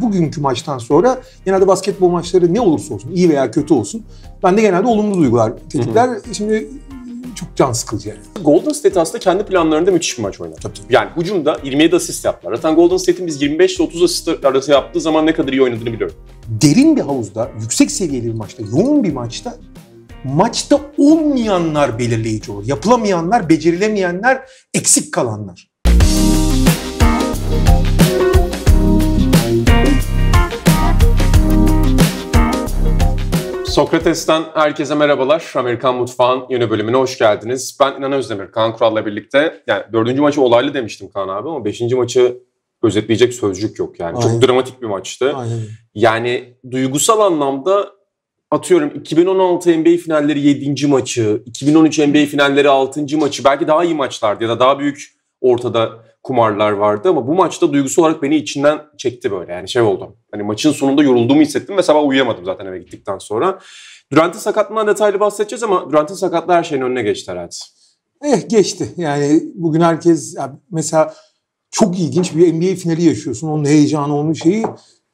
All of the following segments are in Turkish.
Bugünkü maçtan sonra genelde basketbol maçları ne olursa olsun, iyi veya kötü olsun. Ben de genelde olumlu duygular tetikler. Hı hı. Şimdi çok can sıkıcı yani. Golden State aslında kendi planlarında müthiş bir maç oynadı. Tabii. Yani hücumda 27 asist yaptılar. Zaten Golden State'in biz 25 ile 30 asist arası yaptığı zaman ne kadar iyi oynadığını biliyorum. Derin bir havuzda, yüksek seviyeli bir maçta, yoğun bir maçta maçta olmayanlar belirleyici olur. Yapılamayanlar, becerilemeyenler, eksik kalanlar. Sokrates'ten herkese merhabalar. Amerikan Mutfağı'nın yeni bölümüne hoş geldiniz. Ben İnan Özdemir, Kaan Kural'la birlikte. Yani dördüncü maçı olaylı demiştim Kaan abi ama beşinci maçı özetleyecek sözcük yok yani. Aynen. Çok dramatik bir maçtı. Aynen. Yani duygusal anlamda atıyorum 2016 NBA finalleri 7. maçı, 2013 NBA finalleri 6. maçı belki daha iyi maçlardı ya da daha büyük ortada kumarlar vardı ama bu maçta duygusal olarak beni içinden çekti böyle. Yani şey oldum. Hani maçın sonunda yorulduğumu hissettim ve sabah uyuyamadım zaten eve gittikten sonra. Durant'ın sakatlığından detaylı bahsedeceğiz ama Durant'ın sakatlığı her şeyin önüne geçti herhalde. Eh geçti. Yani bugün herkes mesela çok ilginç bir NBA finali yaşıyorsun. Onun heyecanı, onun şeyi.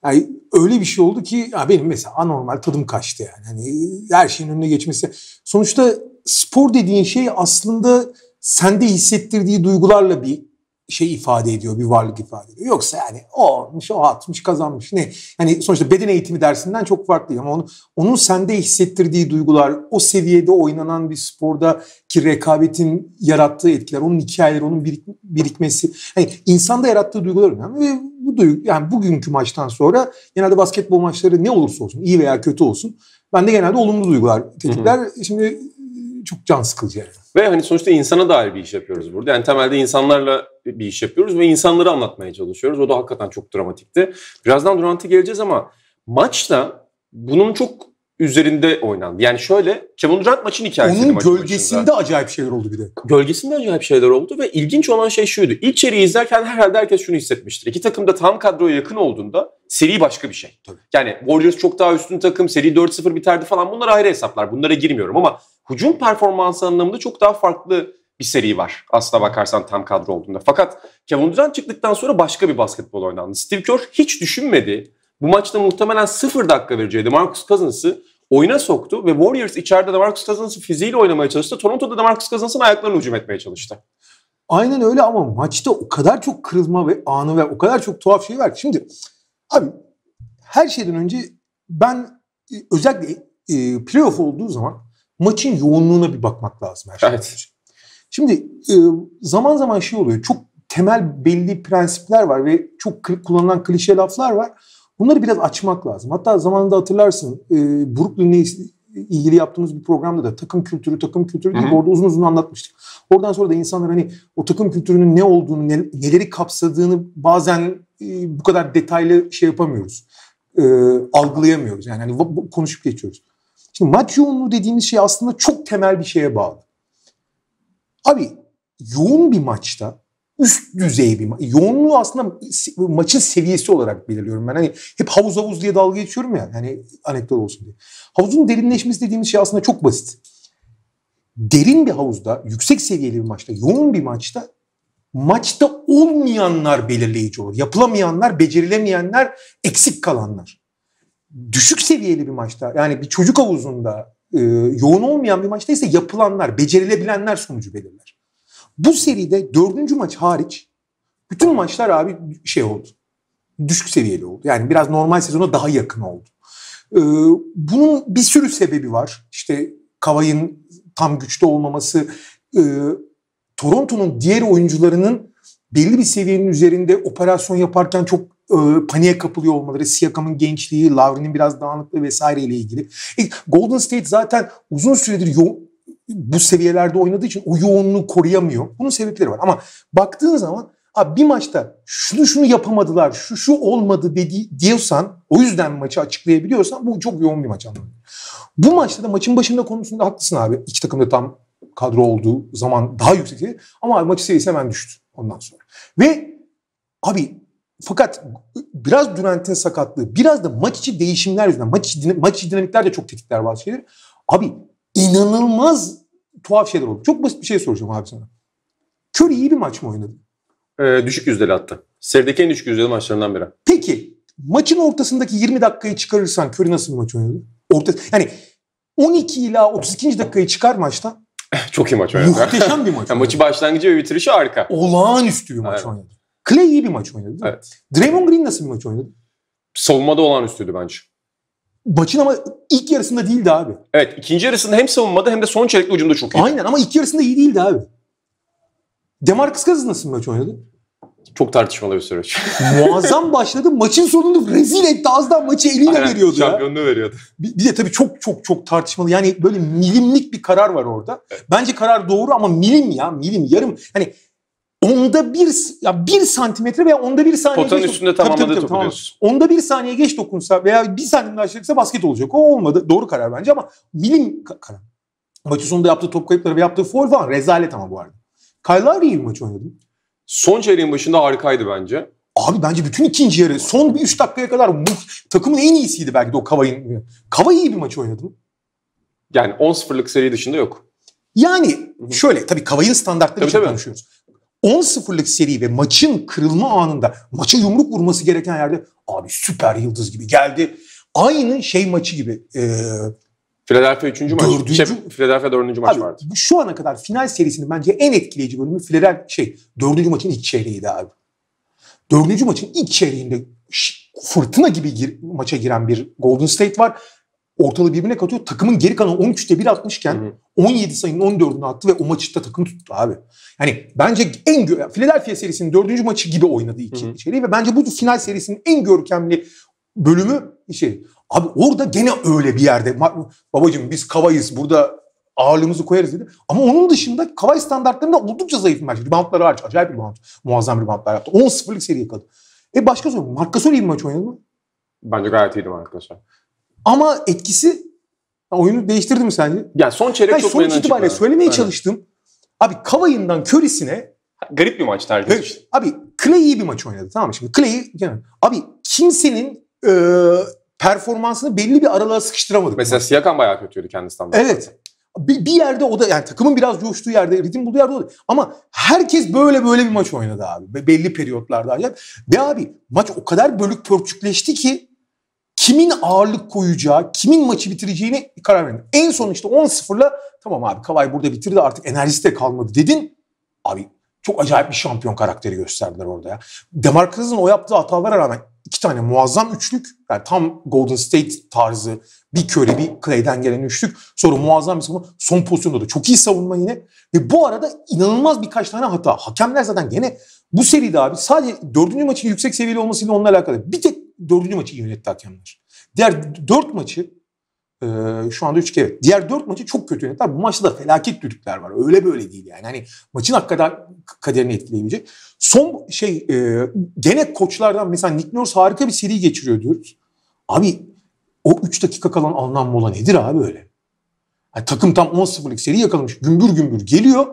Yani öyle bir şey oldu ki ya benim mesela anormal tadım kaçtı yani. Hani her şeyin önüne geçmesi. Sonuçta spor dediğin şey aslında sende hissettirdiği duygularla bir şey ifade ediyor, bir varlık ifade ediyor. Yoksa yani o olmuş, o atmış, kazanmış. Ne? Yani sonuçta beden eğitimi dersinden çok farklı ama onu, onun sende hissettirdiği duygular, o seviyede oynanan bir sporda ki rekabetin yarattığı etkiler, onun hikayeleri, onun birik, birikmesi. Yani insanda yarattığı duygular önemli ve bu duygu, yani bugünkü maçtan sonra genelde basketbol maçları ne olursa olsun, iyi veya kötü olsun. Ben de genelde olumlu duygular tetikler. Şimdi çok can sıkıcı yani. Ve hani sonuçta insana dair bir iş yapıyoruz burada. Yani temelde insanlarla bir iş yapıyoruz ve insanları anlatmaya çalışıyoruz. O da hakikaten çok dramatikti. Birazdan Durant'a geleceğiz ama maçta bunun çok üzerinde oynandı. Yani şöyle Kevin Durant maçın hikayesi. Onun maçın gölgesinde maçında. acayip şeyler oldu bir de. Gölgesinde acayip şeyler oldu ve ilginç olan şey şuydu. İlk çeriyi izlerken herhalde herkes şunu hissetmiştir. İki takım da tam kadroya yakın olduğunda seri başka bir şey. Tabii. Yani Warriors çok daha üstün takım, seri 4-0 biterdi falan bunlar ayrı hesaplar. Bunlara girmiyorum ama hücum performansı anlamında çok daha farklı bir seri var aslına bakarsan tam kadro olduğunda. Fakat Kevin Durant çıktıktan sonra başka bir basketbol oynandı. Steve Kerr hiç düşünmedi bu maçta muhtemelen sıfır dakika vereceği Marcus Cousins'ı oyuna soktu ve Warriors içeride de Marcus Cousins'ı fiziğiyle oynamaya çalıştı. Toronto'da da Marcus Cousins'ın ayaklarını hücum etmeye çalıştı. Aynen öyle ama maçta o kadar çok kırılma ve anı ve o kadar çok tuhaf şey var Şimdi abi her şeyden önce ben e, özellikle e, playoff olduğu zaman maçın yoğunluğuna bir bakmak lazım her şeyden evet. önce. Şimdi e, zaman zaman şey oluyor. Çok temel belli prensipler var ve çok kullanılan klişe laflar var. Bunları biraz açmak lazım. Hatta zamanında hatırlarsın e, Brooklyn'le ilgili yaptığımız bir programda da takım kültürü, takım kültürü diye orada uzun uzun anlatmıştık. Oradan sonra da insanlar hani o takım kültürünün ne olduğunu, neleri kapsadığını bazen e, bu kadar detaylı şey yapamıyoruz. E, algılayamıyoruz. Yani hani konuşup geçiyoruz. Şimdi maç yoğunluğu dediğimiz şey aslında çok temel bir şeye bağlı. Abi yoğun bir maçta üst düzey bir yoğunluğu aslında maçın seviyesi olarak belirliyorum ben. Hani hep havuz havuz diye dalga geçiyorum ya hani anekdot olsun diye. Havuzun derinleşmesi dediğimiz şey aslında çok basit. Derin bir havuzda, yüksek seviyeli bir maçta, yoğun bir maçta maçta olmayanlar belirleyici olur. Yapılamayanlar, becerilemeyenler, eksik kalanlar. Düşük seviyeli bir maçta yani bir çocuk havuzunda yoğun olmayan bir maçta ise yapılanlar, becerilebilenler sonucu belirler. Bu seride dördüncü maç hariç bütün maçlar abi şey oldu. Düşük seviyeli oldu. Yani biraz normal sezona daha yakın oldu. Ee, bunun bir sürü sebebi var. İşte Kavay'ın tam güçte olmaması, e, Toronto'nun diğer oyuncularının belli bir seviyenin üzerinde operasyon yaparken çok e, paniğe kapılıyor olmaları, Siakam'ın gençliği, Lavrin'in biraz dağınıklığı vesaireyle ilgili. E, Golden State zaten uzun süredir yo- bu seviyelerde oynadığı için o yoğunluğu koruyamıyor. Bunun sebepleri var ama baktığın zaman Abi bir maçta şunu şunu yapamadılar, şu şu olmadı dedi diyorsan, o yüzden maçı açıklayabiliyorsan bu çok yoğun bir maç anlamı. Bu maçta da maçın başında konusunda haklısın abi. İki takım da tam kadro olduğu zaman daha yüksek Ama abi maçı seviyesi hemen düştü ondan sonra. Ve abi fakat biraz Durant'in sakatlığı, biraz da maç içi değişimler yüzünden, maç içi, maç içi dinamikler de çok tetikler bazı şeyler Abi inanılmaz tuhaf şeyler oldu. Çok basit bir şey soracağım abi sana. Kör iyi bir maç mı oynadı? Ee, düşük yüzdeli attı. Sevdeki en düşük yüzdeli maçlarından biri. Peki maçın ortasındaki 20 dakikayı çıkarırsan Kör nasıl bir maç oynadı? Orta, yani 12 ila 32. dakikayı çıkar maçta. Çok iyi maç oynadı. Muhteşem bir maç. yani maçı başlangıcı ve bitirişi harika. Olağanüstü bir maç evet. oynadı. Clay iyi bir maç oynadı. Evet. Draymond Green nasıl bir maç oynadı? Savunmada olağanüstüydü bence. Maçın ama ilk yarısında değildi abi. Evet ikinci yarısında hem savunmada hem de son çeyrekli ucunda çok iyi. Aynen ama ilk yarısında iyi değildi abi. Demarcus Cousins nasıl maç oynadı? Çok tartışmalı bir süreç. Muazzam başladı. Maçın sonunda rezil etti. Az daha maçı eliyle Aynen, veriyordu ya. veriyordu. Bir, bir de tabii çok çok çok tartışmalı. Yani böyle milimlik bir karar var orada. Evet. Bence karar doğru ama milim ya milim yarım. Hani onda bir, ya bir santimetre veya onda bir saniye Potanın geç üstünde tamamladığı tabii, tabii, topu tamam. Onda bir saniye geç dokunsa veya bir santimden aşağı basket olacak. O olmadı. Doğru karar bence ama milim karar. Maçın sonunda yaptığı top kayıpları ve yaptığı foul falan rezalet ama bu arada. Kyle Lowry iyi bir maç oynadı. Son çeyreğin başında harikaydı bence. Abi bence bütün ikinci yarı son bir 3 dakikaya kadar muf, takımın en iyisiydi belki de o Kavay'ın. Kavay iyi bir maç oynadı. Yani 10-0'lık seri dışında yok. Yani şöyle tabii Kavay'ın standartları tabii, için tabii. konuşuyoruz. 10-0'lık seri ve maçın kırılma anında maça yumruk vurması gereken yerde abi süper yıldız gibi geldi. Aynı şey maçı gibi. E, Philadelphia 3. maç. 4. Şey, Philadelphia 4. maç abi, vardı. Şu ana kadar final serisinin bence en etkileyici bölümü Philadelphia şey 4. maçın ilk çeyreğiydi abi. 4. maçın ilk çeyreğinde fırtına gibi gir, maça giren bir Golden State var ortalığı birbirine katıyor. Takımın geri kalanı 13'te 1 atmışken hı hı. 17 sayının 14'ünü attı ve o maçı da takım tuttu abi. Yani bence en Philadelphia serisinin 4. maçı gibi oynadı ikinci hı içeriği ve bence bu final serisinin en görkemli bölümü şey. Abi orada gene öyle bir yerde babacığım biz kavayız burada ağırlığımızı koyarız dedi. Ama onun dışında Kavai standartlarında oldukça zayıf bir maç. Reboundları hariç acayip bir rebound. Muazzam reboundlar yaptı. 10-0'lık seri yakaladı. E başka soru. Marc Gasol iyi bir maç oynadı mı? Bence gayet iyiydi Marc Gasol. Ama etkisi oyunu değiştirdi mi sence? Yani son çeyrek yani çok Sonuç itibariyle çıkmadı. söylemeye Aynen. çalıştım. Abi Kavay'ından Curry'sine Garip bir maç tercih evet. İşte. Abi Clay iyi bir maç oynadı tamam mı? Şimdi Clay yani, abi kimsenin e, performansını belli bir aralığa sıkıştıramadık. Mesela Siakam bayağı kötüydü kendisinden. Evet. Bir, bir yerde o da yani takımın biraz coştuğu yerde, ritim bulduğu yerde o da. Ama herkes böyle böyle bir maç oynadı abi. Belli periyotlarda acayip. Ve abi maç o kadar bölük pörçükleşti ki kimin ağırlık koyacağı, kimin maçı bitireceğini karar verin. En son işte 10-0'la tamam abi Kavay burada bitirdi artık enerjisi de kalmadı dedin. Abi çok acayip bir şampiyon karakteri gösterdiler orada ya. Demarcus'un o yaptığı hatalara rağmen iki tane muazzam üçlük. Yani tam Golden State tarzı bir köre bir Clay'den gelen üçlük. Sonra muazzam bir savunma. Son pozisyonda da çok iyi savunma yine. Ve bu arada inanılmaz birkaç tane hata. Hakemler zaten gene bu seride abi sadece dördüncü maçın yüksek seviyeli olmasıyla onunla alakalı. Bir tek dördüncü maçı iyi yönetti hakemler. Diğer dört maçı e, şu anda üç kere. Diğer dört maçı çok kötü yönettiler. Bu maçta da felaket düdükler var. Öyle böyle değil yani. Hani maçın hakikaten kaderini etkileyebilecek. Son şey e, gene koçlardan mesela Nick Nurse harika bir seri geçiriyor diyoruz. Abi o 3 dakika kalan alınan mola nedir abi öyle? Yani takım tam 10-0'lık seri yakalamış. Gümbür gümbür geliyor.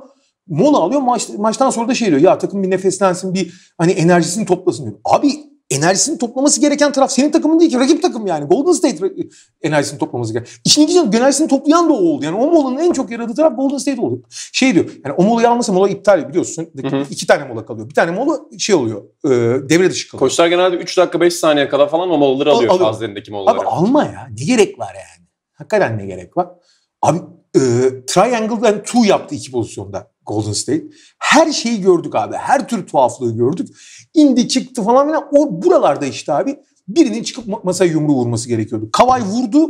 Mola alıyor. Maç, maçtan sonra da şey diyor. Ya takım bir nefeslensin, bir hani enerjisini toplasın diyor. Abi enerjisini toplaması gereken taraf senin takımın değil ki rakip takım yani. Golden State enerjisini toplaması gereken. İşin ilginç enerjisini toplayan da o oldu. Yani O Omola'nın en çok yaradığı taraf Golden State oldu. Şey diyor yani o Omola'yı almasa mola iptal ediyor biliyorsun. Hı hı. İki tane mola kalıyor. Bir tane mola şey oluyor e, devre dışı kalıyor. Koçlar genelde 3 dakika 5 saniye kadar falan o molaları alıyor, alıyor. fazlerindeki molaları. Abi alma ya ne gerek var yani. Hakikaten ne gerek var. Abi e, triangle yani two yaptı iki pozisyonda. Golden State. Her şeyi gördük abi. Her tür tuhaflığı gördük. İndi çıktı falan filan. O buralarda işte abi birinin çıkıp masaya yumruğu vurması gerekiyordu. Kavay vurdu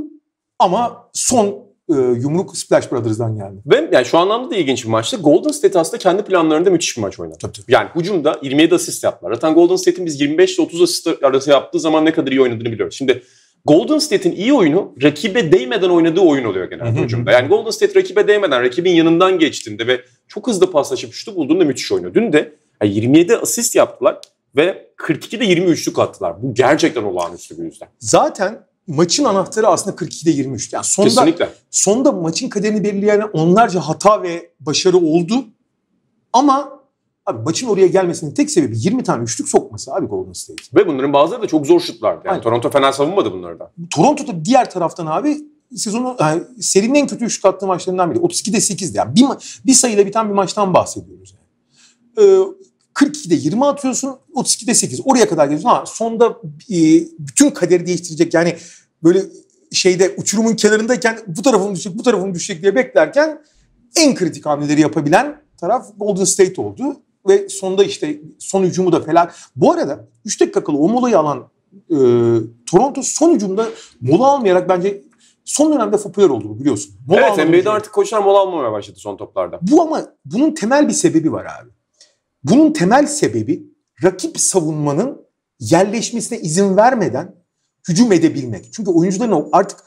ama son e, yumruk Splash Brothers'dan geldi. Ve yani şu anlamda da ilginç bir maçtı. Golden State aslında kendi planlarında müthiş bir maç oynadı. Tabii, tabii. Yani hücumda 27 asist yaptılar. Zaten Golden State'in biz 25 ile 30 asist arası yaptığı zaman ne kadar iyi oynadığını biliyoruz. Şimdi Golden State'in iyi oyunu rakibe değmeden oynadığı oyun oluyor genelde hücumda. Yani Golden State rakibe değmeden, rakibin yanından geçtiğinde ve çok hızlı paslaşıp şutu bulduğunda müthiş oynuyor. Dün de yani 27 asist yaptılar ve 42'de 23'lük attılar. Bu gerçekten olağanüstü bir yüzden. Zaten maçın anahtarı aslında 42'de 23. Yani sonda, Kesinlikle. Sonda maçın kaderini belirleyen onlarca hata ve başarı oldu. Ama Abi maçın oraya gelmesinin tek sebebi 20 tane üçlük sokması abi Golden State. Ve bunların bazıları da çok zor şutlardı. Yani Toronto fena savunmadı Toronto da diğer taraftan abi sezonun yani serinin en kötü şut attığı maçlarından biri. 32'de 8'de yani bir, bir sayıyla biten bir maçtan bahsediyoruz. Yani. Ee, 42'de 20 atıyorsun, 32'de 8. Oraya kadar geliyorsun ama sonda e, bütün kaderi değiştirecek yani böyle şeyde uçurumun kenarındayken bu tarafım düşecek, bu tarafım düşecek diye beklerken en kritik hamleleri yapabilen taraf Golden State oldu ve sonunda işte son hücumu da felaket. Bu arada 3 dakikalı kala o molayı alan e, Toronto son hücumda mola almayarak bence son dönemde popüler oldu biliyorsun. Mola evet NBA'de artık koçlar mola almamaya başladı son toplarda. Bu ama bunun temel bir sebebi var abi. Bunun temel sebebi rakip savunmanın yerleşmesine izin vermeden hücum edebilmek. Çünkü oyuncuların artık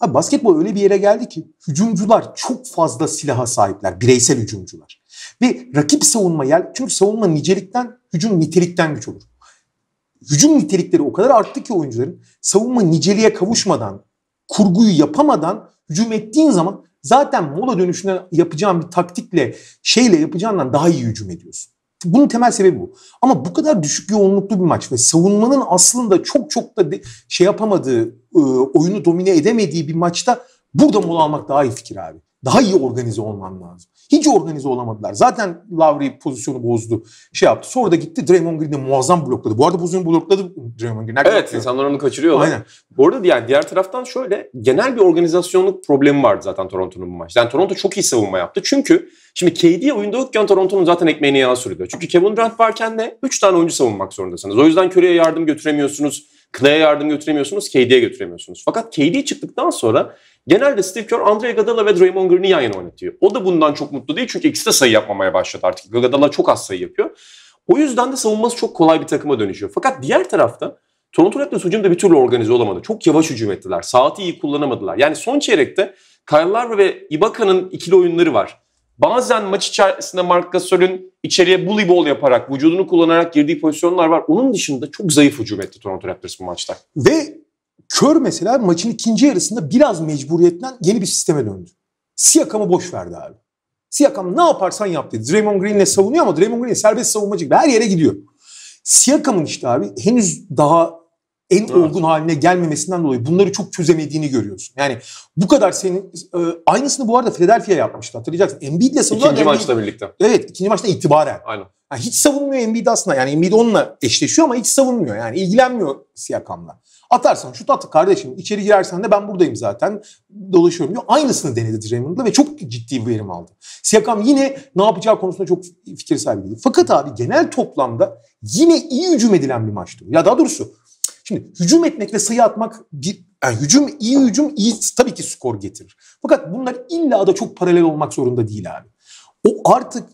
Abi basketbol öyle bir yere geldi ki hücumcular çok fazla silaha sahipler. Bireysel hücumcular. Ve rakip savunma yer. Çünkü savunma nicelikten, hücum nitelikten güç olur. Hücum nitelikleri o kadar arttı ki oyuncuların savunma niceliğe kavuşmadan, kurguyu yapamadan hücum ettiğin zaman zaten mola dönüşünde yapacağın bir taktikle şeyle yapacağından daha iyi hücum ediyorsun. Bunun temel sebebi bu. Ama bu kadar düşük yoğunluklu bir maç ve savunmanın aslında çok çok da şey yapamadığı, ıı, oyunu domine edemediği bir maçta burada mola almak daha iyi fikir abi. Daha iyi organize olman lazım. Hiç organize olamadılar. Zaten Lowry pozisyonu bozdu. Şey yaptı. Sonra da gitti Draymond Green'i muazzam blokladı. Bu arada pozisyonu blokladı Draymond Green. Evet insanlar onu kaçırıyorlar. Aynen. Bu arada yani diğer taraftan şöyle genel bir organizasyonluk problemi vardı zaten Toronto'nun bu maçta. Yani Toronto çok iyi savunma yaptı. Çünkü şimdi KD oyunda yokken Toronto'nun zaten ekmeğini yana sürüyor. Çünkü Kevin Durant varken de 3 tane oyuncu savunmak zorundasınız. O yüzden Curry'e yardım götüremiyorsunuz. Clay'e yardım götüremiyorsunuz, KD'ye götüremiyorsunuz. Fakat KD çıktıktan sonra Genelde Steve Kerr, Andre Iguodala ve Draymond Green'i yan yana oynatıyor. O da bundan çok mutlu değil çünkü ikisi de sayı yapmamaya başladı artık. Iguodala çok az sayı yapıyor. O yüzden de savunması çok kolay bir takıma dönüşüyor. Fakat diğer tarafta Toronto Raptors hücum da bir türlü organize olamadı. Çok yavaş hücum ettiler. Saati iyi kullanamadılar. Yani son çeyrekte Kyle Larver ve Ibaka'nın ikili oyunları var. Bazen maç içerisinde Mark Gasol'ün içeriye bully ball yaparak, vücudunu kullanarak girdiği pozisyonlar var. Onun dışında çok zayıf hücum etti Toronto Raptors bu maçta. Ve Kör mesela maçın ikinci yarısında biraz mecburiyetten yeni bir sisteme döndü. Siyakam'ı boş verdi abi. Siakam ne yaparsan yap dedi. Draymond Green'le savunuyor ama Draymond Green serbest savunmacı gibi her yere gidiyor. Siakam'ın işte abi henüz daha en evet. olgun haline gelmemesinden dolayı bunları çok çözemediğini görüyorsun. Yani bu kadar senin e, aynısını bu arada Philadelphia yapmıştı hatırlayacaksın. Embiid'le savunma İkinci maçta birlikte. Evet ikinci maçta itibaren. Aynen. Yani hiç savunmuyor Embiid aslında. Yani Embiid onunla eşleşiyor ama hiç savunmuyor. Yani ilgilenmiyor Siyakam'la. Atarsan şut at kardeşim İçeri girersen de ben buradayım zaten dolaşıyorum diyor. Aynısını denedi Draymond'la ve çok ciddi bir verim aldı. Siyakam yine ne yapacağı konusunda çok fikir sahibi değil. Fakat abi genel toplamda yine iyi hücum edilen bir maçtı. Ya daha doğrusu Şimdi hücum etmek ve sayı atmak bir yani hücum iyi hücum iyi tabii ki skor getirir. Fakat bunlar illa da çok paralel olmak zorunda değil abi. O artık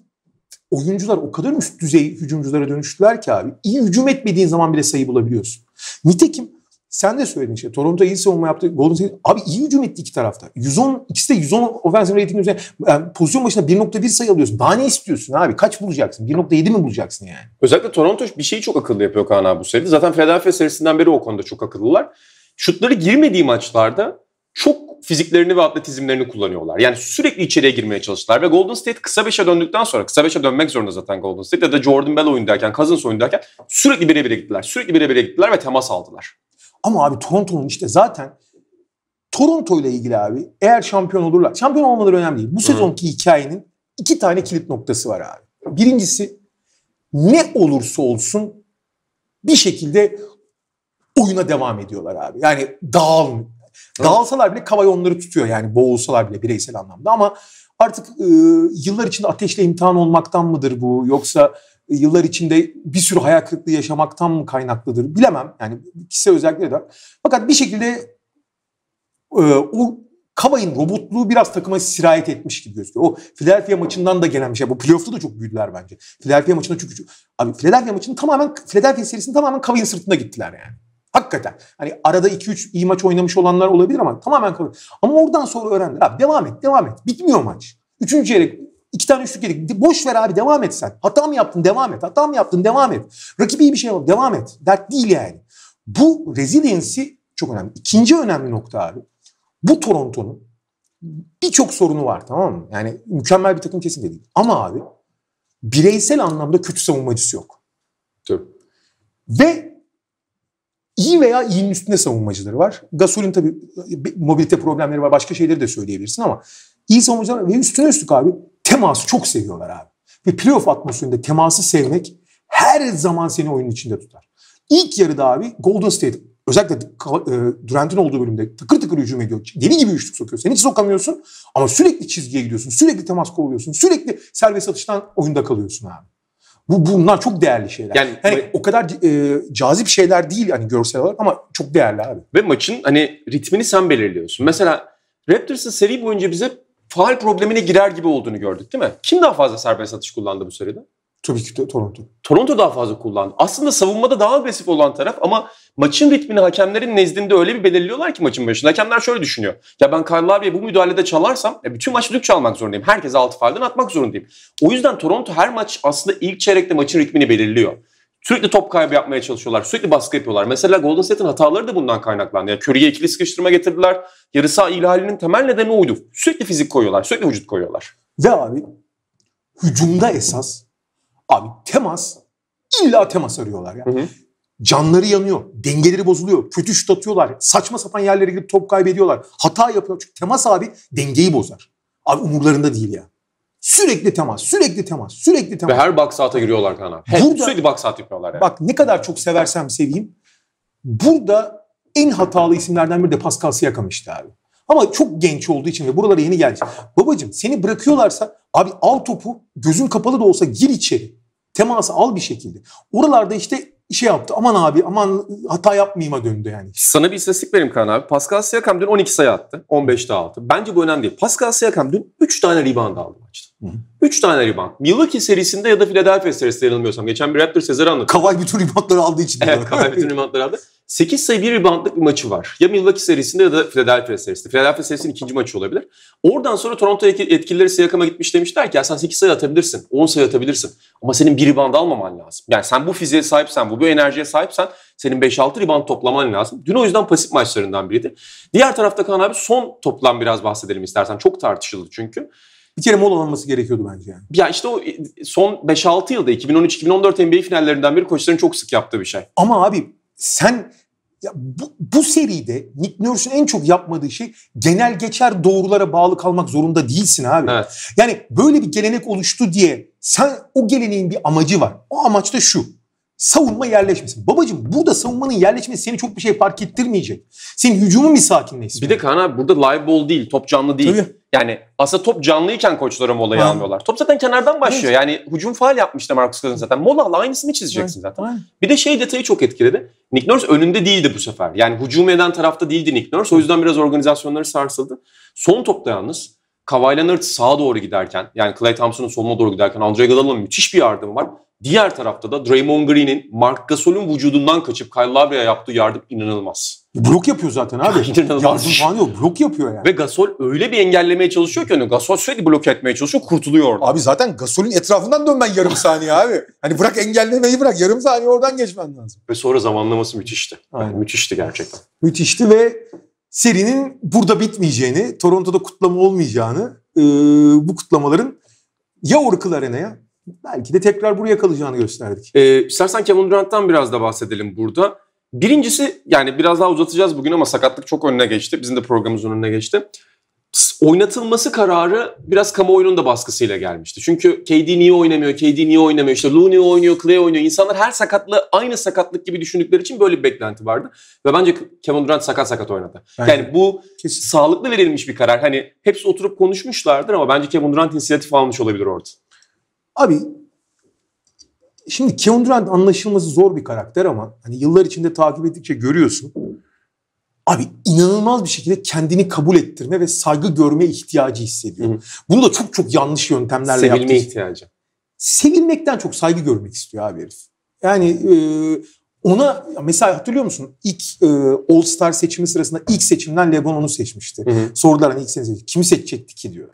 oyuncular o kadar üst düzey hücumculara dönüştüler ki abi. iyi hücum etmediğin zaman bile sayı bulabiliyorsun. Nitekim sen de söyledin işte. Toronto iyi savunma yaptı. Golden State abi iyi hücum etti iki tarafta. 110 ikisi de 110 offensive rating üzerine yani pozisyon başına 1.1 sayı alıyorsun. Daha ne istiyorsun abi? Kaç bulacaksın? 1.7 mi bulacaksın yani? Özellikle Toronto bir şeyi çok akıllı yapıyor Kaan abi bu seride. Zaten Philadelphia serisinden beri o konuda çok akıllılar. Şutları girmediği maçlarda çok fiziklerini ve atletizmlerini kullanıyorlar. Yani sürekli içeriye girmeye çalıştılar ve Golden State kısa beşe döndükten sonra kısa beşe dönmek zorunda zaten Golden State ya da Jordan Bell oyundayken, Cousins oyundayken sürekli bire bire gittiler. Sürekli bire bire gittiler ve temas aldılar. Ama abi Toronto'nun işte zaten Toronto ile ilgili abi eğer şampiyon olurlar, şampiyon olmaları önemli değil. Bu sezonki Hı. hikayenin iki tane kilit noktası var abi. Birincisi ne olursa olsun bir şekilde oyuna devam ediyorlar abi. Yani dağılmıyor. Dağılsalar bile Kavay onları tutuyor yani boğulsalar bile bireysel anlamda ama artık e, yıllar içinde ateşle imtihan olmaktan mıdır bu yoksa yıllar içinde bir sürü hayal kırıklığı yaşamaktan mı kaynaklıdır bilemem. Yani kişisel özellikleri de var. Fakat bir şekilde e, o Kavay'ın robotluğu biraz takıma sirayet etmiş gibi gözüküyor. O Philadelphia maçından da gelen bir şey. Bu playoff'ta da çok büyüdüler bence. Philadelphia maçında çünkü... Abi Philadelphia maçını tamamen... Philadelphia serisinin tamamen Kavay'ın sırtında gittiler yani. Hakikaten. Hani arada 2-3 iyi maç oynamış olanlar olabilir ama tamamen kabul. Ama oradan sonra öğrendiler. Abi devam et, devam et. Bitmiyor maç. Üçüncü yere iki tane üçlük yedik. Boş ver abi devam et sen. Hata mı yaptın devam et. Hata mı yaptın devam et. Rakibi iyi bir şey yap, devam et. Dert değil yani. Bu reziliensi çok önemli. İkinci önemli nokta abi. Bu Toronto'nun birçok sorunu var tamam mı? Yani mükemmel bir takım kesin değil. Ama abi bireysel anlamda kötü savunmacısı yok. Tabii. Ve İyi veya iyinin üstünde savunmacıları var. Gasol'ün tabi e, mobilite problemleri var. Başka şeyleri de söyleyebilirsin ama iyi savunmacılar ve üstüne üstlük abi teması çok seviyorlar abi. Ve playoff atmosferinde teması sevmek her zaman seni oyunun içinde tutar. İlk yarıda abi Golden State özellikle e, Durant'in olduğu bölümde tıkır tıkır hücum ediyor. Deli gibi üçlük sokuyor. Sen hiç sokamıyorsun ama sürekli çizgiye gidiyorsun. Sürekli temas kovuyorsun, Sürekli serbest atıştan oyunda kalıyorsun abi. Bu bunlar çok değerli şeyler. Yani, yani o kadar e, cazip şeyler değil yani görsel olarak ama çok değerli abi. Ve maçın hani ritmini sen belirliyorsun. Mesela Raptors'ın seri boyunca bize faal problemine girer gibi olduğunu gördük değil mi? Kim daha fazla serbest atış kullandı bu seride? Tabii ki de Toronto. Toronto daha fazla kullandı. Aslında savunmada daha agresif olan taraf ama maçın ritmini hakemlerin nezdinde öyle bir belirliyorlar ki maçın başında. Hakemler şöyle düşünüyor. Ya ben Kyle Lowry'e bu müdahalede çalarsam ya e, bütün maç düdük çalmak zorundayım. Herkes altı faldan atmak zorundayım. O yüzden Toronto her maç aslında ilk çeyrekte maçın ritmini belirliyor. Sürekli top kaybı yapmaya çalışıyorlar. Sürekli baskı yapıyorlar. Mesela Golden State'in hataları da bundan kaynaklandı. Yani Curry'e ikili sıkıştırma getirdiler. Yarı saha temel nedeni oydu. Sürekli fizik koyuyorlar. Sürekli vücut koyuyorlar. Ve abi hücumda esas Abi temas illa temas arıyorlar ya. Hı hı. Canları yanıyor, dengeleri bozuluyor, kötü şut atıyorlar, saçma sapan yerlere girip top kaybediyorlar. Hata yapıyorlar çünkü temas abi dengeyi bozar. Abi umurlarında değil ya. Sürekli temas, sürekli temas, sürekli temas. Ve her box saate giriyorlar Kaan Hep Burada, sürekli box out yapıyorlar yani. Bak ne kadar çok seversem seveyim. Burada en hatalı isimlerden biri de Pascal Siakam işte abi. Ama çok genç olduğu için ve buralara yeni geldi. Babacım seni bırakıyorlarsa Abi al topu gözün kapalı da olsa gir içeri. Teması al bir şekilde. Oralarda işte şey yaptı. Aman abi aman hata yapmayayım'a döndü yani. Sana bir istatistik vereyim Kaan abi. Pascal Siakam dün 12 sayı attı. 15'te 6. Bence bu önemli değil. Pascal Siakam dün 3 tane rebound aldı maçta. Hı. 3 tane rebound. Milwaukee serisinde ya da Philadelphia serisinde yanılmıyorsam. Geçen bir raptor Sezer'i anlattım. Kavay bütün reboundları aldığı için. Evet Kavay bütün reboundları aldı. 8 sayı 1 reboundlık bir maçı var. Ya Milwaukee serisinde ya da Philadelphia serisinde. Philadelphia serisinin ikinci maçı olabilir. Oradan sonra Toronto yetkilileri Siyakam'a gitmiş demişler ki ya sen 8 sayı atabilirsin, 10 sayı atabilirsin. Ama senin 1 rebound almaman lazım. Yani sen bu fiziğe sahipsen, bu, bu enerjiye sahipsen senin 5-6 rebound toplaman lazım. Dün o yüzden pasif maçlarından biriydi. Diğer tarafta Kaan abi son toplam biraz bahsedelim istersen. Çok tartışıldı çünkü. Bir kere mola alması gerekiyordu bence yani. Ya işte o son 5-6 yılda 2013-2014 NBA finallerinden beri koçların çok sık yaptığı bir şey. Ama abi sen ya bu, bu seride Nick Nurse'un en çok yapmadığı şey genel geçer doğrulara bağlı kalmak zorunda değilsin abi. Evet. Yani böyle bir gelenek oluştu diye sen o geleneğin bir amacı var. O amaç da şu savunma yerleşmesin. Babacım burada savunmanın yerleşmesi seni çok bir şey fark ettirmeyecek. Senin hücumun bir sakinleşsin. Bir de Kaan abi burada live ball değil, top canlı değil. Tabii. Yani aslında top canlıyken koçların molayı ha. almıyorlar. Top zaten kenardan başlıyor. Evet. Yani hücum faal yapmıştı Marcus Cousins zaten. Mola Mola'la aynısını çizeceksin evet. zaten. Evet. Bir de şey detayı çok etkiledi. Nick Nurse önünde değildi bu sefer. Yani hücum eden tarafta değildi Nick Nurse. O yüzden biraz organizasyonları sarsıldı. Son topta yalnız Kawhi Leonard sağa doğru giderken yani Clay Thompson'un soluna doğru giderken Andre Iguodala'nın müthiş bir yardımı var. Diğer tarafta da Draymond Green'in Mark Gasol'un vücudundan kaçıp Kyle Lowry'a yaptığı yardım inanılmaz. Blok yapıyor zaten abi. inanılmaz. Yardım falan yok. Blok yapıyor yani. Ve Gasol öyle bir engellemeye çalışıyor ki onu. Hani Gasol sürekli blok etmeye çalışıyor. Kurtuluyor orada. Abi zaten Gasol'ün etrafından dönmen yarım saniye abi. Hani bırak engellemeyi bırak. Yarım saniye oradan geçmen lazım. Ve sonra zamanlaması müthişti. Yani müthişti gerçekten. Müthişti ve serinin burada bitmeyeceğini, Toronto'da kutlama olmayacağını, e, bu kutlamaların ya Oracle Arena'ya belki de tekrar buraya kalacağını gösterdik. Ee, istersen Kevin Durant'tan biraz da bahsedelim burada. Birincisi yani biraz daha uzatacağız bugün ama sakatlık çok önüne geçti. Bizim de programımızın önüne geçti. Oynatılması kararı biraz kamuoyunun da baskısıyla gelmişti. Çünkü KD niye oynamıyor, KD niye oynamıyor, işte Looney oynuyor, Clay oynuyor. İnsanlar her sakatlığı aynı sakatlık gibi düşündükleri için böyle bir beklenti vardı. Ve bence Kevin Durant sakat sakat oynadı. Aynen. Yani bu Kesin. sağlıklı verilmiş bir karar. Hani hepsi oturup konuşmuşlardır ama bence Kevin Durant inisiyatif almış olabilir orada. Abi şimdi Kevin Durant anlaşılması zor bir karakter ama hani yıllar içinde takip ettikçe görüyorsun. Abi inanılmaz bir şekilde kendini kabul ettirme ve saygı görme ihtiyacı hissediyor. Hı hı. Bunu da çok çok yanlış yöntemlerle Sevilme yaptığı. ihtiyacı. Sevilmekten çok saygı görmek istiyor abi herif. Yani e, ona mesela hatırlıyor musun? İlk e, All Star seçimi sırasında ilk seçimden LeBron onu seçmişti. Hı hı. Sorular hani ilk seni seçti. Kimi seçecekti ki diyor.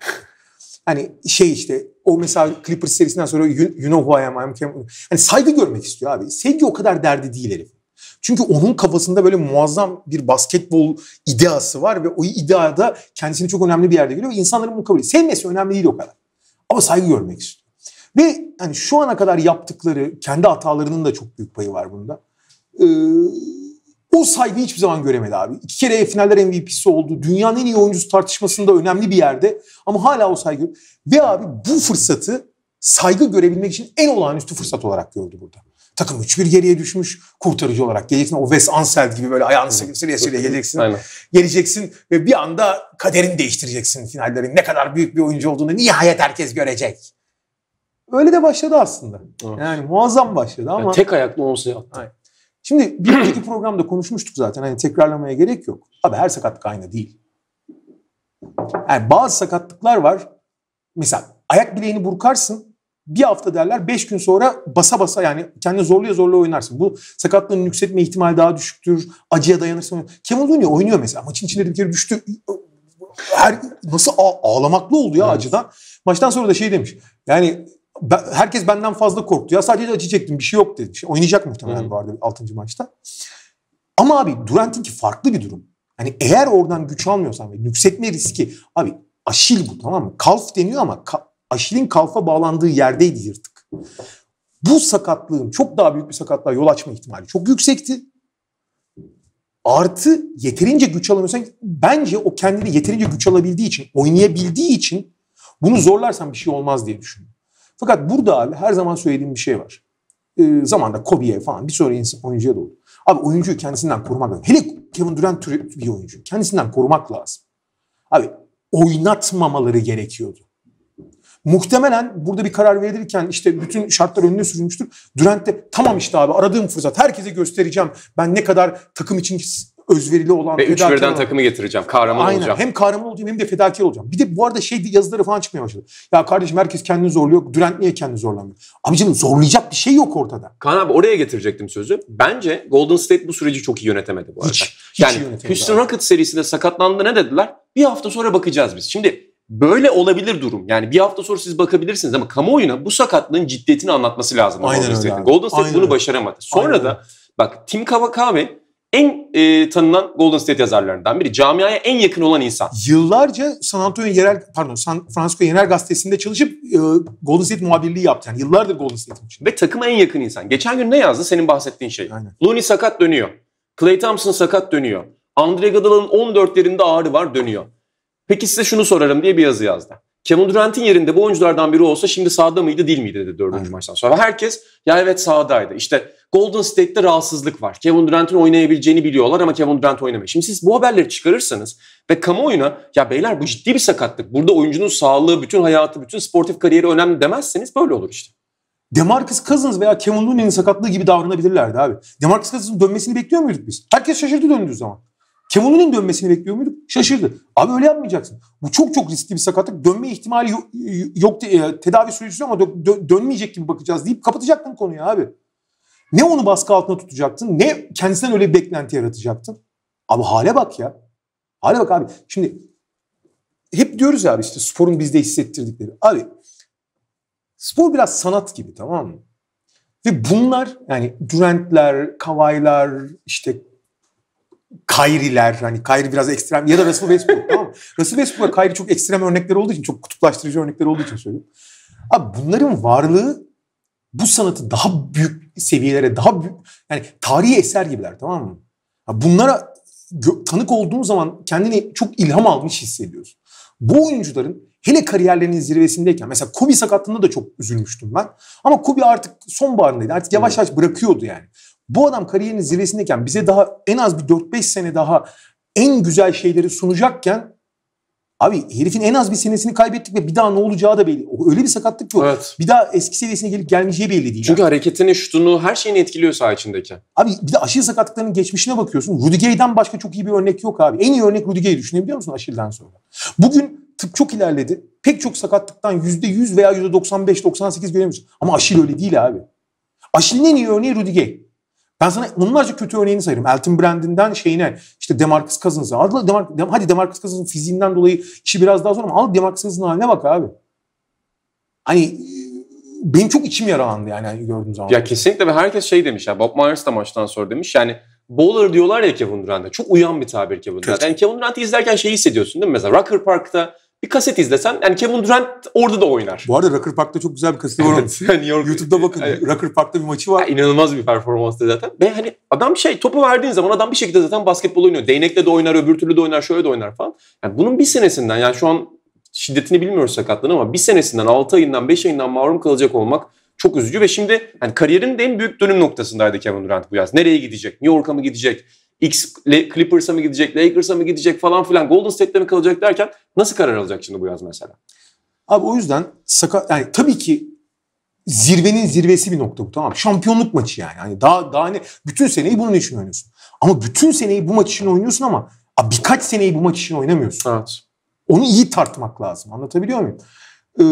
Hani şey işte o mesela Clippers serisinden sonra you, you know who I am. I'm Cam... Hani saygı görmek istiyor abi. Sevgi o kadar derdi değil herif. Çünkü onun kafasında böyle muazzam bir basketbol ideası var ve o ideada kendisini çok önemli bir yerde görüyor. İnsanların bunu kabul ediyor. Sevmesi önemli değil o kadar. Ama saygı görmek istiyor. Ve hani şu ana kadar yaptıkları kendi hatalarının da çok büyük payı var bunda. Ee, o saygıyı hiçbir zaman göremedi abi. İki kere finaller MVP'si oldu. Dünyanın en iyi oyuncusu tartışmasında önemli bir yerde. Ama hala o saygı. Ve abi bu fırsatı saygı görebilmek için en olağanüstü fırsat olarak gördü burada. Takım 3-1 geriye düşmüş. Kurtarıcı olarak geleceksin. O Wes Anseld gibi böyle ayağını sıraya sıraya geleceksin. Aynen. Geleceksin ve bir anda kaderini değiştireceksin finallerin. Ne kadar büyük bir oyuncu olduğunu nihayet herkes görecek. Öyle de başladı aslında. Evet. Yani muazzam başladı ama. Yani tek ayaklı olsa yaptı. Aynen. Şimdi bir önceki programda konuşmuştuk zaten hani tekrarlamaya gerek yok. Abi her sakatlık aynı değil. Yani bazı sakatlıklar var. Mesela ayak bileğini burkarsın. Bir hafta derler beş gün sonra basa basa yani kendi zorluya zorla oynarsın. Bu sakatlığın yükseltme ihtimali daha düşüktür. Acıya dayanırsın. Kemal Dünya oynuyor mesela. Maçın içinde bir kere düştü. Her, nasıl ağlamaklı oldu ya evet. acıdan. Maçtan sonra da şey demiş. Yani herkes benden fazla korktu. Ya sadece acı çektim bir şey yok dedi. Şey, oynayacak muhtemelen Hı-hı. vardı 6. maçta. Ama abi Durant'inki farklı bir durum. Hani eğer oradan güç almıyorsan ve yükseltme riski abi aşil bu tamam mı? Kalf deniyor ama ka- aşilin kalfa bağlandığı yerdeydi yırtık. Bu sakatlığın çok daha büyük bir sakatlığa yol açma ihtimali çok yüksekti. Artı yeterince güç alamıyorsan bence o kendini yeterince güç alabildiği için, oynayabildiği için bunu zorlarsan bir şey olmaz diye düşünüyorum. Fakat burada abi her zaman söylediğim bir şey var. E, zamanda Kobe'ye falan bir sonra insan, oyuncuya da oldu. Abi oyuncuyu kendisinden korumak lazım. Hele Kevin Durant türü bir oyuncu. Kendisinden korumak lazım. Abi oynatmamaları gerekiyordu. Muhtemelen burada bir karar verilirken işte bütün şartlar önüne sürülmüştür. Durant de tamam işte abi aradığım fırsat herkese göstereceğim. Ben ne kadar takım için özverili olan Ve üç birden takımı getireceğim. Kahraman Aynen. olacağım. Hem kahraman olacağım hem de fedakar olacağım. Bir de bu arada şey yazıları falan çıkmaya başladı. Ya kardeşim herkes kendini zorluyor. Durant niye kendini zorlamıyor? Abicim zorlayacak bir şey yok ortada. Kaan abi oraya getirecektim sözü. Bence Golden State bu süreci çok iyi yönetemedi bu arada. Hiç, hiç yani yönetemedi. Houston Rockets serisinde sakatlandı ne dediler? Bir hafta sonra bakacağız biz. Şimdi böyle olabilir durum. Yani bir hafta sonra siz bakabilirsiniz ama kamuoyuna bu sakatlığın ciddiyetini anlatması lazım. Aynen Golden öyle. State'in. Golden State Aynen bunu öyle. başaramadı. Sonra Aynen da bak Tim Kawakami en e, tanınan Golden State yazarlarından biri. Camiaya en yakın olan insan. Yıllarca San Antonio yerel pardon San Francisco Yerel Gazetesi'nde çalışıp e, Golden State muhabirliği yaptı. Yani yıllardır Golden State için Ve takıma en yakın insan. Geçen gün ne yazdı senin bahsettiğin şey? Aynen. Looney sakat dönüyor. Clay Thompson sakat dönüyor. Andre Iguodala'nın 14'lerinde ağrı var dönüyor. Peki size şunu sorarım diye bir yazı yazdı. Kevin Durant'in yerinde bu oyunculardan biri olsa şimdi Sağda mıydı değil miydi dedi dördüncü maçtan sonra. Herkes ya evet Sağda'ydı. İşte Golden State'te rahatsızlık var. Kevin Durant'in oynayabileceğini biliyorlar ama Kevin Durant oynamıyor. Şimdi siz bu haberleri çıkarırsanız ve kamuoyuna ya beyler bu ciddi bir sakatlık. Burada oyuncunun sağlığı, bütün hayatı, bütün sportif kariyeri önemli demezseniz böyle olur işte. Demarcus Cousins veya Kevin Looney'nin sakatlığı gibi davranabilirlerdi abi. Demarcus Cousins'ın dönmesini bekliyor muyduk biz? Herkes şaşırdı döndüğü zaman. Kevin Looney'nin dönmesini bekliyor muyduk? Şaşırdı. Abi öyle yapmayacaksın. Bu çok çok riskli bir sakatlık. Dönme ihtimali yok, yok ee, tedavi süreci ama dö, dönmeyecek gibi bakacağız deyip kapatacaktın konuyu abi. Ne onu baskı altında tutacaktın ne kendisinden öyle bir beklenti yaratacaktın. Abi hale bak ya. Hale bak abi. Şimdi hep diyoruz abi işte sporun bizde hissettirdikleri. Abi spor biraz sanat gibi tamam mı? Ve bunlar yani Durant'ler, Kavay'lar, işte Kayri'ler hani Kayri biraz ekstrem ya da Russell Westbrook tamam mı? Russell Westbrook ve Kayri çok ekstrem örnekler olduğu için çok kutuplaştırıcı örnekler olduğu için söylüyorum. Abi bunların varlığı bu sanatı daha büyük seviyelere, daha büyük yani tarihi eser gibiler tamam mı? Bunlara tanık olduğun zaman kendini çok ilham almış hissediyorsun. Bu oyuncuların hele kariyerlerinin zirvesindeyken mesela Kobe sakatlığında da çok üzülmüştüm ben. Ama Kobe artık sonbaharındaydı. Artık yavaş yavaş bırakıyordu yani. Bu adam kariyerinin zirvesindeyken bize daha en az bir 4-5 sene daha en güzel şeyleri sunacakken Abi herifin en az bir senesini kaybettik ve bir daha ne olacağı da belli. Öyle bir sakatlık yok. Evet. Bir daha eski seviyesine gelip gelmeyeceği belli değil. Çünkü yani. hareketini, şutunu, her şeyini etkiliyor saha içindeki. Abi bir de aşırı sakatlıkların geçmişine bakıyorsun. Rudiger'den başka çok iyi bir örnek yok abi. En iyi örnek Rudiger'i düşünebiliyor musun Aşil'den sonra? Bugün tıp çok ilerledi. Pek çok sakatlıktan %100 veya %95-98 göremiyorsun. Ama Aşil öyle değil abi. Aşil'in en iyi örneği Rudiger. Ben sana onlarca kötü örneğini sayarım. Elton Brand'inden şeyine işte Demarcus Cousins'a. Hadi, Demar, hadi Demarcus Cousins'ın fiziğinden dolayı işi biraz daha zor ama al Demarcus Cousins'ın haline bak abi. Hani benim çok içim yaralandı yani hani gördüğüm zaman. Ya kesinlikle ve herkes şey demiş ya Bob Myers da maçtan sonra demiş yani bowler diyorlar ya Kevin Durant'a. Çok uyan bir tabir Kevin Durant. Yani Kevin Durant'ı izlerken şeyi hissediyorsun değil mi? Mesela Rucker Park'ta bir kaset izlesen yani Kevin Durant orada da oynar. Bu arada Rucker Park'ta çok güzel bir kaseti var. New York, YouTube'da bakın evet. Rucker Park'ta bir maçı var. Ya, inanılmaz bir performanstı zaten. Ve hani adam şey topu verdiğin zaman adam bir şekilde zaten basketbol oynuyor. Değnekle de oynar, öbür türlü de oynar, şöyle de oynar falan. Yani bunun bir senesinden yani şu an şiddetini bilmiyoruz sakatlığın ama bir senesinden, 6 ayından, 5 ayından mahrum kalacak olmak çok üzücü ve şimdi yani kariyerinin de en büyük dönüm noktasındaydı Kevin Durant bu yaz. Nereye gidecek? New York'a mı gidecek? X Clippers'a mı gidecek, Lakers'a mı gidecek falan filan Golden State'te mi kalacak derken nasıl karar alacak şimdi bu yaz mesela? Abi o yüzden sakat yani tabii ki zirvenin zirvesi bir nokta bu tamam Şampiyonluk maçı yani. yani daha daha ne bütün seneyi bunun için oynuyorsun. Ama bütün seneyi bu maç için oynuyorsun ama abi birkaç seneyi bu maç için oynamıyorsun. Evet. Onu iyi tartmak lazım. Anlatabiliyor muyum? Ee,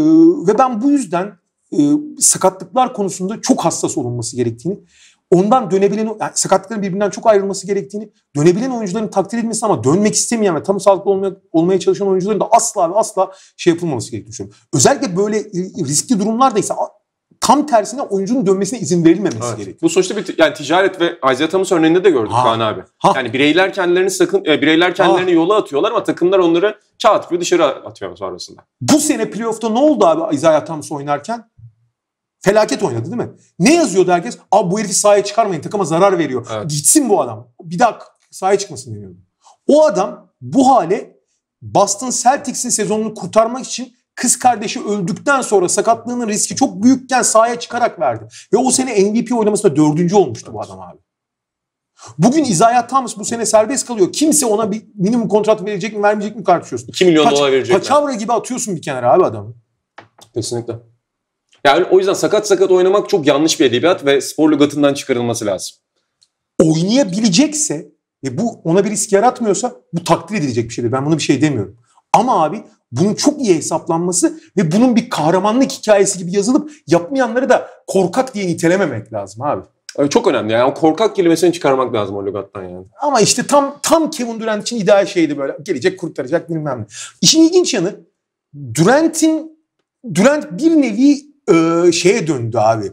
ve ben bu yüzden e, sakatlıklar konusunda çok hassas olunması gerektiğini ondan dönebilen, yani sakatlıkların birbirinden çok ayrılması gerektiğini, dönebilen oyuncuların takdir edilmesi ama dönmek istemeyen ve tam sağlıklı olmaya, olmaya çalışan oyuncuların da asla ve asla şey yapılmaması gerektiğini düşünüyorum. Özellikle böyle riskli durumlarda ise tam tersine oyuncunun dönmesine izin verilmemesi evet. gerekiyor. Bu sonuçta bir yani ticaret ve Isaiah Thomas örneğinde de gördük ha. Kaan abi. Ha. Yani bireyler kendilerini sakın e, bireyler kendilerini ha. yola atıyorlar ama takımlar onları çağ atıyor dışarı atıyor sonrasında. Bu sene playoff'ta ne oldu abi Isaiah Thomas oynarken? Felaket oynadı değil mi? Ne yazıyordu herkes? Abi bu herifi sahaya çıkarmayın takıma zarar veriyor. Evet. Gitsin bu adam. Bir daha sahaya çıkmasın deniyordu. O adam bu hale Boston Celtics'in sezonunu kurtarmak için kız kardeşi öldükten sonra sakatlığının riski çok büyükken sahaya çıkarak verdi. Ve o sene MVP oynamasında dördüncü olmuştu evet. bu adam abi. Bugün Isaiah Thomas bu sene serbest kalıyor. Kimse ona bir minimum kontrat verecek mi vermeyecek mi tartışıyorsun. 2 milyon Kaç, dolar verecekler. Paçavra gibi atıyorsun bir kenara abi adamı. Kesinlikle. Yani o yüzden sakat sakat oynamak çok yanlış bir edebiyat ve spor lügatından çıkarılması lazım. Oynayabilecekse ve bu ona bir risk yaratmıyorsa bu takdir edilecek bir şeydir. Ben bunu bir şey demiyorum. Ama abi bunun çok iyi hesaplanması ve bunun bir kahramanlık hikayesi gibi yazılıp yapmayanları da korkak diye nitelememek lazım abi. Çok önemli yani. O korkak kelimesini çıkarmak lazım o lügattan yani. Ama işte tam tam Kevin Durant için ideal şeydi böyle. Gelecek kurtaracak bilmem ne. İşin ilginç yanı Durant'in Durant bir nevi e, şeye döndü abi.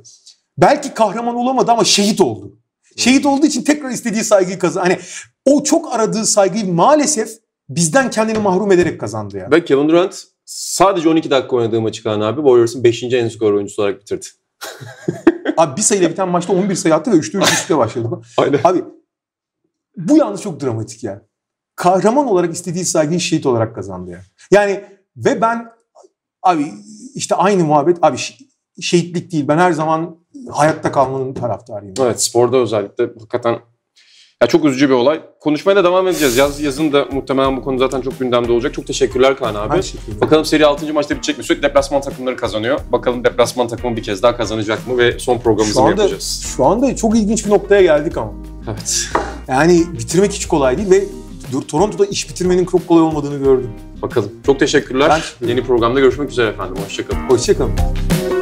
Belki kahraman olamadı ama şehit oldu. Şehit olduğu için tekrar istediği saygıyı kazandı. Hani o çok aradığı saygıyı maalesef bizden kendini mahrum ederek kazandı ya. Ve Kevin Durant sadece 12 dakika oynadığı maçı Kaan abi Warriors'ın 5. en skor oyuncusu olarak bitirdi. abi bir sayıyla biten maçta 11 sayı attı ve 3'te 3 üstte başladı. Aynen. Abi bu yalnız çok dramatik ya. Kahraman olarak istediği saygıyı şehit olarak kazandı ya. Yani ve ben Abi işte aynı muhabbet. Abi şehitlik değil. Ben her zaman hayatta kalmanın taraftarıyım. Evet sporda özellikle hakikaten ya çok üzücü bir olay. Konuşmaya da devam edeceğiz. Yaz, yazın da muhtemelen bu konu zaten çok gündemde olacak. Çok teşekkürler Kaan abi. Bakalım seri 6. maçta bitecek mi? Sürekli deplasman takımları kazanıyor. Bakalım deplasman takımı bir kez daha kazanacak mı ve son programımızı şu anda, mı yapacağız? Şu anda çok ilginç bir noktaya geldik ama. Evet. Yani bitirmek hiç kolay değil ve Toronto'da iş bitirmenin çok kolay olmadığını gördüm. Bakalım. Çok teşekkürler. Ben- Yeni programda görüşmek üzere efendim. Hoşçakalın. Hoşçakalın.